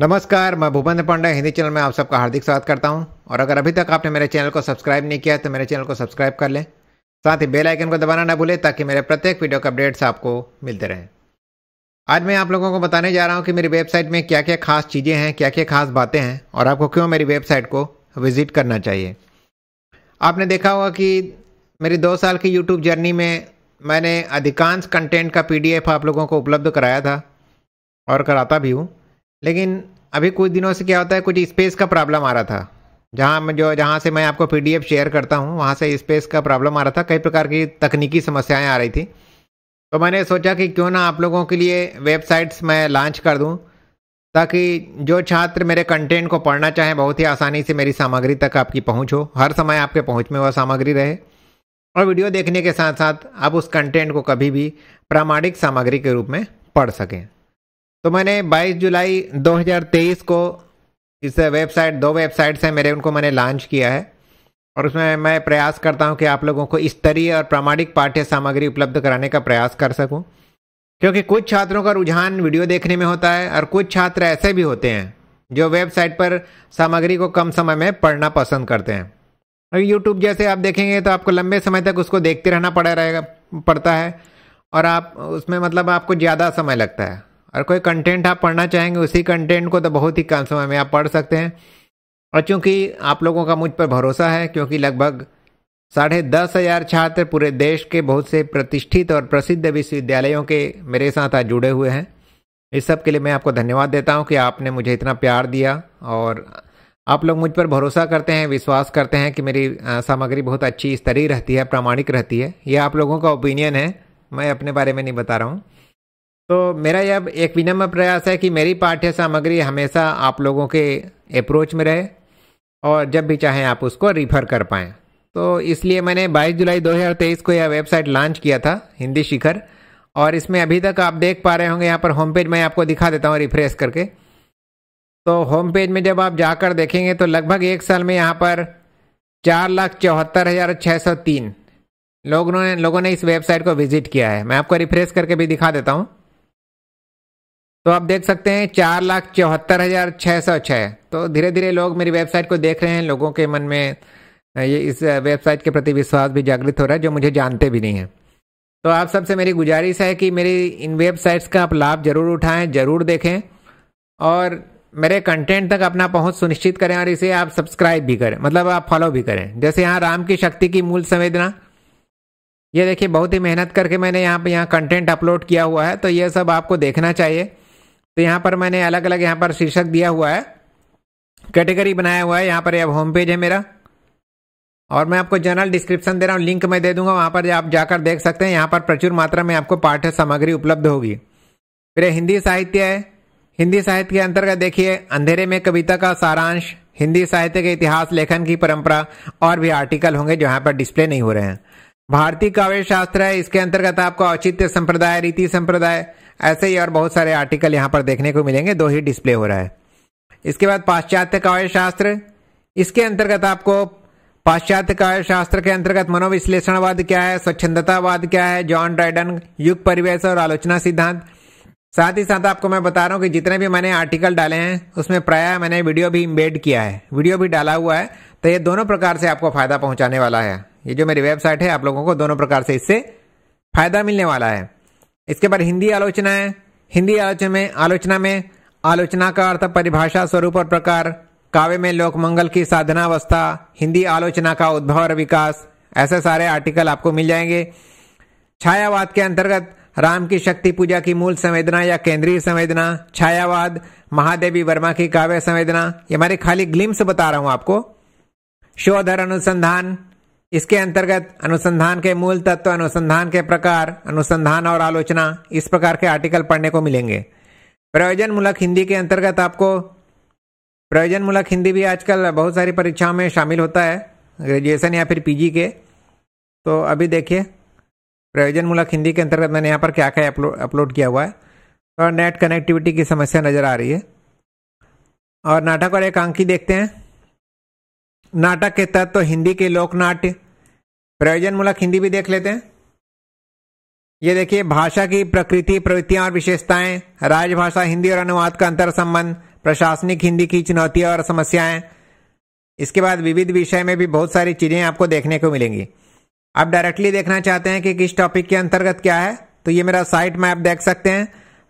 नमस्कार मैं भूपेंद्र पांडे हिंदी चैनल में आप सबका हार्दिक स्वागत करता हूं और अगर अभी तक आपने मेरे चैनल को सब्सक्राइब नहीं किया तो मेरे चैनल को सब्सक्राइब कर लें साथ ही बेल आइकन को दबाना ना भूलें ताकि मेरे प्रत्येक वीडियो के अपडेट्स आपको मिलते रहें आज मैं आप लोगों को बताने जा रहा हूँ कि मेरी वेबसाइट में क्या क्या खास चीज़ें हैं क्या क्या खास बातें हैं और आपको क्यों मेरी वेबसाइट को विजिट करना चाहिए आपने देखा होगा कि मेरी दो साल की यूट्यूब जर्नी में मैंने अधिकांश कंटेंट का पी आप लोगों को उपलब्ध कराया था और कराता भी हूँ लेकिन अभी कुछ दिनों से क्या होता है कुछ स्पेस का प्रॉब्लम आ रहा था जहाँ जो जहाँ से मैं आपको पी शेयर करता हूँ वहाँ से स्पेस का प्रॉब्लम आ रहा था कई प्रकार की तकनीकी समस्याएं आ रही थी तो मैंने सोचा कि क्यों ना आप लोगों के लिए वेबसाइट्स मैं लॉन्च कर दूँ ताकि जो छात्र मेरे कंटेंट को पढ़ना चाहें बहुत ही आसानी से मेरी सामग्री तक आपकी पहुँच हो हर समय आपके पहुँच में वह सामग्री रहे और वीडियो देखने के साथ साथ आप उस कंटेंट को कभी भी प्रामाणिक सामग्री के रूप में पढ़ सकें तो मैंने 22 जुलाई 2023 को इस वेबसाइट दो वेबसाइट्स हैं मेरे उनको मैंने लॉन्च किया है और उसमें मैं प्रयास करता हूं कि आप लोगों को स्तरीय और प्रामाणिक पाठ्य सामग्री उपलब्ध कराने का प्रयास कर सकूं क्योंकि कुछ छात्रों का रुझान वीडियो देखने में होता है और कुछ छात्र ऐसे भी होते हैं जो वेबसाइट पर सामग्री को कम समय में पढ़ना पसंद करते हैं और यूट्यूब जैसे आप देखेंगे तो आपको लंबे समय तक उसको देखते रहना पड़ा रहेगा पड़ता है और आप उसमें मतलब आपको ज़्यादा समय लगता है और कोई कंटेंट आप पढ़ना चाहेंगे उसी कंटेंट को तो बहुत ही कम समय में आप पढ़ सकते हैं और चूंकि आप लोगों का मुझ पर भरोसा है क्योंकि लगभग साढ़े दस हजार छात्र पूरे देश के बहुत से प्रतिष्ठित और प्रसिद्ध विश्वविद्यालयों के मेरे साथ आज जुड़े हुए हैं इस सब के लिए मैं आपको धन्यवाद देता हूँ कि आपने मुझे इतना प्यार दिया और आप लोग मुझ पर भरोसा करते हैं विश्वास करते हैं कि मेरी सामग्री बहुत अच्छी स्तरीय रहती है प्रामाणिक रहती है यह आप लोगों का ओपिनियन है मैं अपने बारे में नहीं बता रहा हूँ तो मेरा यह एक विनम्र प्रयास है कि मेरी पाठ्य सामग्री हमेशा आप लोगों के अप्रोच में रहे और जब भी चाहें आप उसको रिफ़र कर पाएँ तो इसलिए मैंने 22 जुलाई 2023 को यह वेबसाइट लॉन्च किया था हिंदी शिखर और इसमें अभी तक आप देख पा रहे होंगे यहाँ पर होम पेज मैं आपको दिखा देता हूँ रिफ्रेश करके तो होम पेज में जब आप जाकर देखेंगे तो लगभग एक साल में यहाँ पर चार लाख चौहत्तर हज़ार छः सौ तीन लोगों ने लोगों ने इस वेबसाइट को विजिट किया है मैं आपको रिफ्रेश करके भी दिखा देता हूँ तो आप देख सकते हैं चार लाख चौहत्तर हज़ार छः सौ छः तो धीरे धीरे लोग मेरी वेबसाइट को देख रहे हैं लोगों के मन में ये इस वेबसाइट के प्रति विश्वास भी जागृत हो रहा है जो मुझे जानते भी नहीं हैं तो आप सबसे मेरी गुजारिश है कि मेरी इन वेबसाइट्स का आप लाभ ज़रूर उठाएं ज़रूर देखें और मेरे कंटेंट तक अपना पहुंच सुनिश्चित करें और इसे आप सब्सक्राइब भी करें मतलब आप फॉलो भी करें जैसे यहाँ राम की शक्ति की मूल संवेदना ये देखिए बहुत ही मेहनत करके मैंने यहाँ पे यहाँ कंटेंट अपलोड किया हुआ है तो ये सब आपको देखना चाहिए तो यहाँ पर मैंने अलग अलग यहाँ पर शीर्षक दिया हुआ है कैटेगरी बनाया हुआ है यहाँ पर अब होम पेज है मेरा और मैं आपको जनरल डिस्क्रिप्शन दे रहा हूँ लिंक मैं दे दूंगा वहाँ पर आप जाकर देख सकते हैं यहाँ पर प्रचुर मात्रा में आपको पाठ्य सामग्री उपलब्ध होगी फिर हिंदी साहित्य है हिंदी साहित्य के अंतर्गत देखिए अंधेरे में कविता का सारांश हिंदी साहित्य के इतिहास लेखन की परंपरा और भी आर्टिकल होंगे जो यहाँ पर डिस्प्ले नहीं हो रहे हैं भारतीय काव्य शास्त्र है इसके अंतर्गत आपको औचित्य संप्रदाय रीति संप्रदाय ऐसे ही और बहुत सारे आर्टिकल यहां पर देखने को मिलेंगे दो ही डिस्प्ले हो रहा है इसके बाद पाश्चात्य काव्य शास्त्र इसके अंतर्गत आपको पाश्चात्य काव्य शास्त्र के अंतर्गत मनोविश्लेषणवाद क्या है स्वच्छंदतावाद क्या है जॉन ड्राइडन युग परिवेश और आलोचना सिद्धांत साथ ही साथ आपको मैं बता रहा हूँ कि जितने भी मैंने आर्टिकल डाले हैं उसमें प्राय मैंने वीडियो भी इम्बेड किया है वीडियो भी डाला हुआ है तो ये दोनों प्रकार से आपको फायदा पहुंचाने वाला है ये जो मेरी वेबसाइट है आप लोगों को दोनों प्रकार से इससे फायदा मिलने वाला है इसके बाद हिंदी आलोचना है हिंदी आलोचना में आलोचना में आलोचना का अर्थ परिभाषा स्वरूप और प्रकार काव्य में लोकमंगल की साधनावस्था हिंदी आलोचना का उद्भव और विकास ऐसे सारे आर्टिकल आपको मिल जाएंगे छायावाद के अंतर्गत राम की शक्ति पूजा की मूल संवेदना या केंद्रीय संवेदना छायावाद महादेवी वर्मा की काव्य संवेदना ये हमारी खाली ग्लिम्स बता रहा हूं आपको शोधर अनुसंधान इसके अंतर्गत अनुसंधान के मूल तत्व अनुसंधान के प्रकार अनुसंधान और आलोचना इस प्रकार के आर्टिकल पढ़ने को मिलेंगे प्रयोजन मूलक हिंदी के अंतर्गत आपको प्रयोजन मूलक हिंदी भी आजकल बहुत सारी परीक्षाओं में शामिल होता है ग्रेजुएशन या फिर पीजी के तो अभी देखिए प्रयोजन मूलक हिंदी के अंतर्गत मैंने यहाँ पर क्या क्या अपलोड किया हुआ है और नेट कनेक्टिविटी की समस्या नज़र आ रही है और नाटक और एकांकी देखते हैं नाटक के तत्व तो हिंदी के लोकनाट्य प्रयोजनमूलक हिंदी भी देख लेते हैं ये देखिए भाषा की प्रकृति प्रवृत्तियां और विशेषताएं राजभाषा हिंदी और अनुवाद का अंतर संबंध प्रशासनिक हिंदी की चुनौतियां और समस्याएं इसके बाद विविध विषय में भी बहुत सारी चीजें आपको देखने को मिलेंगी आप डायरेक्टली देखना चाहते हैं कि किस टॉपिक के अंतर्गत क्या है तो ये मेरा साइट मैप देख सकते हैं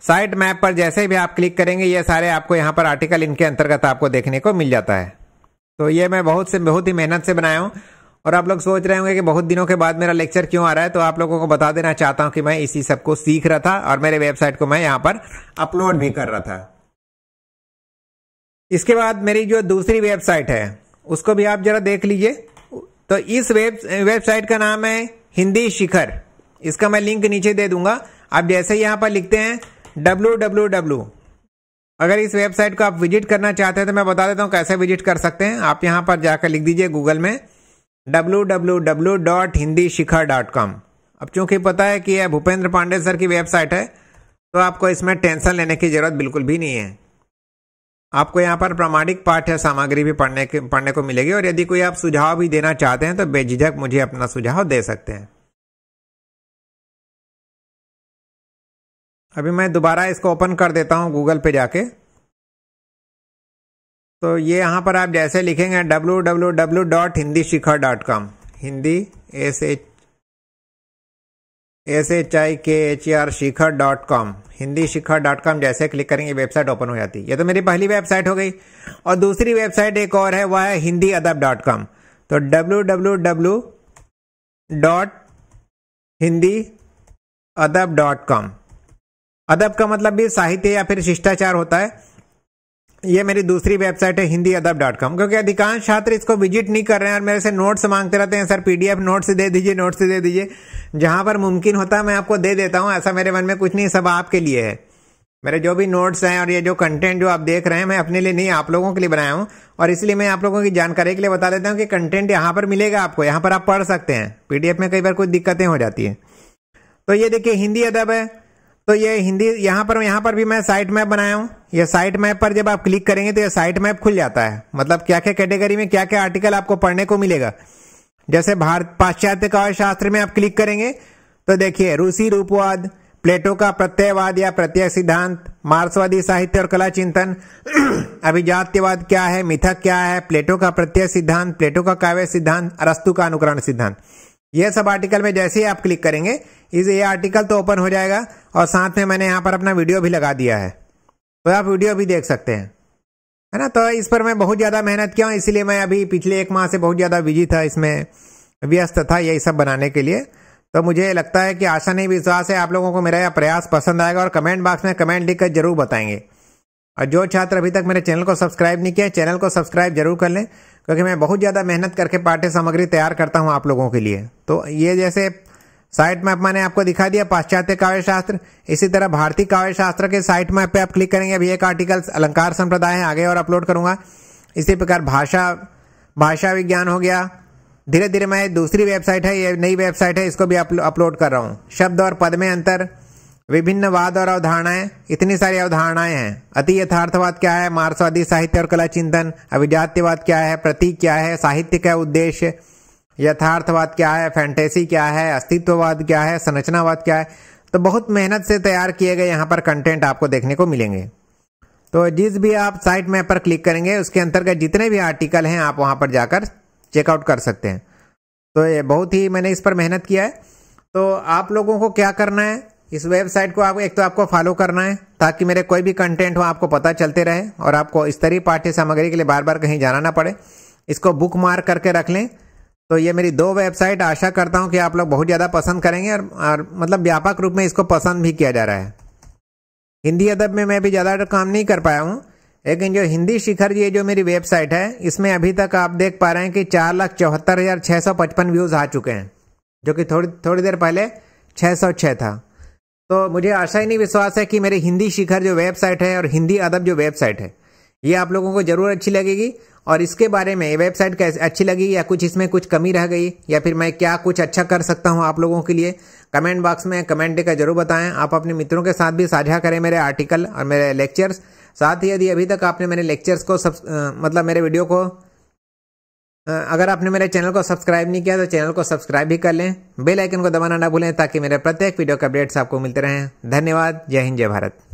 साइट मैप पर जैसे भी आप क्लिक करेंगे ये सारे आपको यहाँ पर आर्टिकल इनके अंतर्गत आपको देखने को मिल जाता है तो ये मैं बहुत से बहुत ही मेहनत से बनाया हूँ और आप लोग सोच रहे होंगे कि बहुत दिनों के बाद मेरा लेक्चर क्यों आ रहा है तो आप लोगों को बता देना चाहता हूँ कि मैं इसी सबको सीख रहा था और मेरे वेबसाइट को मैं यहाँ पर अपलोड भी कर रहा था इसके बाद मेरी जो दूसरी वेबसाइट है उसको भी आप जरा देख लीजिए तो इस वेब वेबसाइट का नाम है हिंदी शिखर इसका मैं लिंक नीचे दे दूंगा आप जैसे यहाँ पर लिखते हैं डब्ल्यू डब्ल्यू डब्ल्यू अगर इस वेबसाइट को आप विजिट करना चाहते हैं तो मैं बता देता हूँ कैसे विजिट कर सकते हैं आप यहाँ पर जाकर लिख दीजिए गूगल में W W W dot Hindi Shikhar dot com अब चूंकि पता है कि यह भूपेंद्र पांडे सर की वेबसाइट है तो आपको इसमें टेंशन लेने की जरूरत बिल्कुल भी नहीं है आपको यहाँ पर प्रामाणिक पाठ्य सामग्री भी पढ़ने के पढ़ने को मिलेगी और यदि कोई आप सुझाव भी देना चाहते हैं तो बेझिझक मुझे अपना सुझाव दे सकते हैं अभी मैं दोबारा इसको ओपन कर देता हूँ गूगल पे जाके तो ये यहाँ पर आप जैसे लिखेंगे W W W dot Hindi Shikhar dot com Hindi S H S H I K H E R Shikhar dot com Hindi Shikhar dot com जैसे क्लिक करेंगे वेबसाइट ओपन हो जाती है ये तो मेरी पहली वेबसाइट हो गई और दूसरी वेबसाइट एक और है वह है हिंदी अदब डॉट कॉम तो W W W dot Hindi Adab dot com अदब का मतलब भी साहित्य या फिर शिष्टाचार होता है ये मेरी दूसरी वेबसाइट है हिंदी अदब डॉट कॉम क्योंकि अधिकांश छात्र इसको विजिट नहीं कर रहे हैं और मेरे से नोट्स मांगते रहते हैं सर पीडीएफ नोट्स दे दीजिए नोट्स दे दीजिए जहां पर मुमकिन होता है मैं आपको दे देता हूँ ऐसा मेरे मन में कुछ नहीं सब आपके लिए है मेरे जो भी नोट्स हैं और ये जो कंटेंट जो आप देख रहे हैं मैं अपने लिए नहीं आप लोगों के लिए बनाया हूँ और इसलिए मैं आप लोगों की जानकारी के लिए बता देता हूँ कि कंटेंट यहाँ पर मिलेगा आपको यहाँ पर आप पढ़ सकते हैं पीडीएफ में कई बार कुछ दिक्कतें हो जाती है तो ये देखिए हिंदी अदब है तो ये हिंदी यहाँ पर यहां पर भी मैं साइट मैप बनाया हूँ ये साइट मैप पर जब आप क्लिक करेंगे तो ये साइट मैप खुल जाता है मतलब क्या क्या कैटेगरी में क्या क्या आर्टिकल आपको पढ़ने को मिलेगा जैसे भारत पाश्चात्य काव्य शास्त्र में आप क्लिक करेंगे तो देखिए रूसी रूपवाद प्लेटो का प्रत्ययवाद या प्रत्यय सिद्धांत मार्क्सवादी साहित्य और कला चिंतन अभिजात्यवाद क्या है मिथक क्या है प्लेटो का प्रत्यय सिद्धांत प्लेटो का काव्य सिद्धांत अरस्तु का अनुकरण सिद्धांत ये सब आर्टिकल में जैसे ही आप क्लिक करेंगे इस ये आर्टिकल तो ओपन हो जाएगा और साथ में मैंने यहाँ पर अपना वीडियो भी लगा दिया है तो आप वीडियो भी देख सकते हैं है ना तो इस पर मैं बहुत ज़्यादा मेहनत किया हूँ इसीलिए मैं अभी पिछले एक माह से बहुत ज़्यादा बिजी था इसमें व्यस्त था यही सब बनाने के लिए तो मुझे लगता है कि आशा नहीं विश्वास है आप लोगों को मेरा यह प्रयास पसंद आएगा और कमेंट बॉक्स में कमेंट लिख कर जरूर बताएंगे और जो छात्र अभी तक मेरे चैनल को सब्सक्राइब नहीं किया चैनल को सब्सक्राइब जरूर कर लें क्योंकि मैं बहुत ज़्यादा मेहनत करके पाठ्य सामग्री तैयार करता हूँ आप लोगों के लिए तो ये जैसे साइट मैप मैंने आपको दिखा दिया पाश्चात्य काव्य शास्त्र इसी तरह भारतीय काव्य शास्त्र के साइट मैप पे आप क्लिक करेंगे अभी एक आर्टिकल अलंकार संप्रदाय है आगे और अपलोड करूंगा इसी प्रकार भाषा भाषा विज्ञान हो गया धीरे धीरे मैं दूसरी वेबसाइट है ये नई वेबसाइट है इसको भी अपलोड कर रहा हूँ शब्द और पद में अंतर विभिन्न वाद और अवधारणाएं इतनी सारी अवधारणाएं हैं अति यथार्थवाद क्या है मार्क्सवादी साहित्य और कला चिंतन अभिजात्यवाद क्या है प्रतीक क्या है साहित्य का उद्देश्य यथार्थवाद क्या है फैंटेसी क्या है अस्तित्ववाद क्या है संरचनावाद क्या है तो बहुत मेहनत से तैयार किए गए यहाँ पर कंटेंट आपको देखने को मिलेंगे तो जिस भी आप साइट मैप पर क्लिक करेंगे उसके अंतर्गत जितने भी आर्टिकल हैं आप वहाँ पर जाकर चेकआउट कर सकते हैं तो ये बहुत ही मैंने इस पर मेहनत किया है तो आप लोगों को क्या करना है इस वेबसाइट को आप एक तो आपको फॉलो करना है ताकि मेरे कोई भी कंटेंट हो आपको पता चलते रहे और आपको इस पाठ्य सामग्री के लिए बार बार कहीं जाना ना पड़े इसको बुक मार्क करके रख लें तो ये मेरी दो वेबसाइट आशा करता हूँ कि आप लोग बहुत ज़्यादा पसंद करेंगे और, और मतलब व्यापक रूप में इसको पसंद भी किया जा रहा है हिंदी अदब में मैं भी ज़्यादा काम नहीं कर पाया हूँ लेकिन जो हिंदी शिखर ये जो मेरी वेबसाइट है इसमें अभी तक आप देख पा रहे हैं कि चार लाख चौहत्तर हज़ार छः सौ पचपन व्यूज़ आ चुके हैं जो कि थोड़ी थोड़ी देर पहले छः सौ छः था तो मुझे आशा ही नहीं विश्वास है कि मेरे हिंदी शिखर जो वेबसाइट है और हिंदी अदब जो वेबसाइट है ये आप लोगों को जरूर अच्छी लगेगी और इसके बारे में वेबसाइट कैसे अच्छी लगी या कुछ इसमें कुछ कमी रह गई या फिर मैं क्या कुछ अच्छा कर सकता हूँ आप लोगों के लिए कमेंट बॉक्स में कमेंट देकर जरूर बताएं आप अपने मित्रों के साथ भी साझा करें मेरे आर्टिकल और मेरे लेक्चर्स साथ ही यदि अभी तक आपने मेरे लेक्चर्स को सब आ, मतलब मेरे वीडियो को अगर आपने मेरे चैनल को सब्सक्राइब नहीं किया तो चैनल को सब्सक्राइब भी कर लें बेल आइकन को दबाना ना भूलें ताकि मेरे प्रत्येक वीडियो के अपडेट्स आपको मिलते रहें धन्यवाद जय हिंद जय भारत